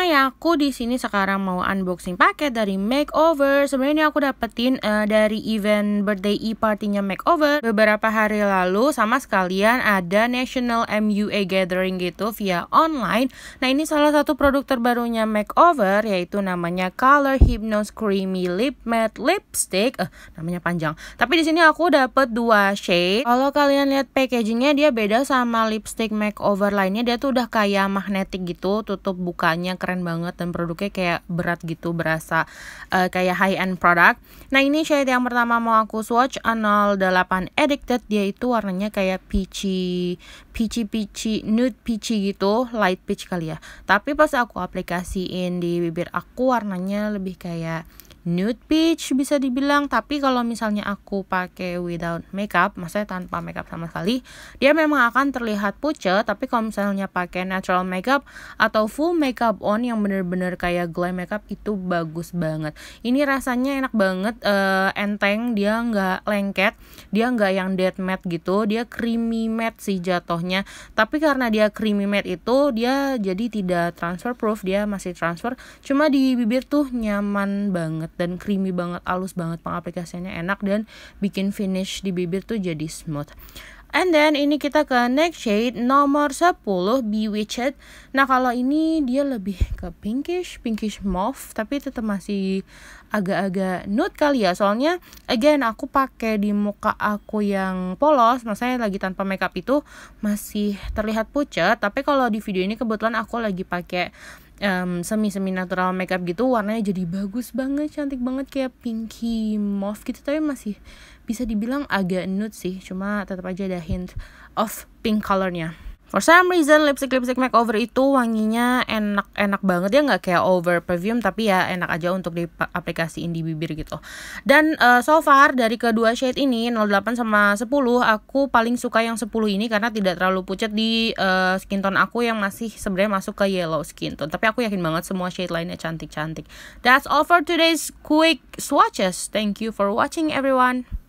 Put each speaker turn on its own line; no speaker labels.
Hai, nah, ya, aku di sini sekarang mau unboxing paket dari Makeover. Sebenarnya aku dapetin uh, dari event birthday e-partinya Makeover beberapa hari lalu sama sekalian ada National MUA Gathering gitu via online. Nah, ini salah satu produk terbarunya Makeover yaitu namanya Color Hypnose Creamy Lip Matte Lipstick. Eh, namanya panjang. Tapi di sini aku dapet dua shade. Kalau kalian lihat packagingnya dia beda sama lipstick Makeover lainnya. Dia tuh udah kayak magnetik gitu, tutup bukanya keren banget dan produknya kayak berat gitu berasa uh, kayak high end product nah ini shade yang pertama mau aku swatch 08 addicted dia itu warnanya kayak peachy peachy peachy nude peachy gitu light peach kali ya tapi pas aku aplikasiin di bibir aku warnanya lebih kayak nude peach bisa dibilang tapi kalau misalnya aku pakai without makeup maksudnya tanpa makeup sama sekali dia memang akan terlihat pucat tapi kalau misalnya pakai natural makeup atau full makeup on yang bener-bener kayak glam makeup itu bagus banget ini rasanya enak banget uh, enteng dia nggak lengket dia nggak yang dead matte gitu dia creamy matte sih jatohnya tapi karena dia creamy matte itu dia jadi tidak transfer proof dia masih transfer cuma di bibir tuh nyaman banget banget dan creamy banget, halus banget pengaplikasiannya enak dan bikin finish di bibir tuh jadi smooth. And then ini kita ke next shade nomor 10 Bewitched. Nah, kalau ini dia lebih ke pinkish, pinkish mauve tapi tetap masih agak-agak nude kali ya. Soalnya again aku pakai di muka aku yang polos, maksudnya lagi tanpa makeup itu masih terlihat pucat, tapi kalau di video ini kebetulan aku lagi pakai um, semi semi natural makeup gitu warnanya jadi bagus banget cantik banget kayak pinky mauve gitu tapi masih bisa dibilang agak nude sih cuma tetap aja ada hint of pink colornya For some reason lipstick lipstick makeover itu wanginya enak-enak banget ya nggak kayak over perfume tapi ya enak aja untuk di diaplikasiin di bibir gitu. Dan uh, so far dari kedua shade ini 08 sama 10 aku paling suka yang 10 ini karena tidak terlalu pucat di uh, skin tone aku yang masih sebenarnya masuk ke yellow skin tone. Tapi aku yakin banget semua shade lainnya cantik-cantik. That's all for today's quick swatches. Thank you for watching everyone.